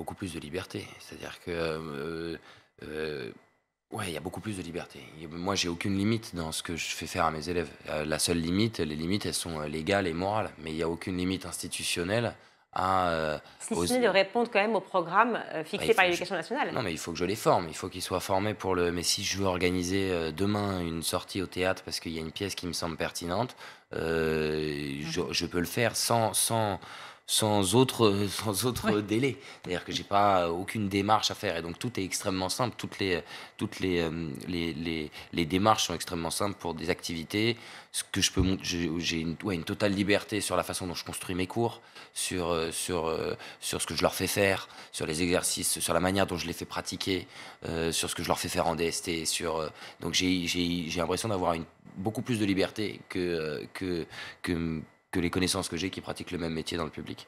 beaucoup plus de liberté. C'est-à-dire que. Euh, euh, ouais, il y a beaucoup plus de liberté. Moi, j'ai aucune limite dans ce que je fais faire à mes élèves. Euh, la seule limite, les limites, elles sont légales et morales. Mais il n'y a aucune limite institutionnelle à. Euh, si de répondre quand même au programme fixé par l'Éducation nationale. Non, mais il faut que je les forme. Il faut qu'ils soient formés pour le. Mais si je veux organiser demain une sortie au théâtre parce qu'il y a une pièce qui me semble pertinente, mmh. je, je, peux le faire sans. sans sans autre, euh, sans autre délai. C'est-à-dire que j'ai pas euh, aucune démarche à faire. Et donc tout est extrêmement simple. Toutes les, euh, toutes les, les, les, démarches sont extrêmement simples pour des activités. Ce que je peux, j'ai une, une totale liberté sur la façon dont je construis mes cours, sur, sur, sur ce que je leur fais faire, sur les exercices, sur la manière dont je les fais pratiquer, sur ce que je leur fais faire en DST. Sur, donc j'ai, l'impression d'avoir beaucoup plus de liberté que, que, que que les connaissances que j'ai qui pratiquent le même métier dans le public.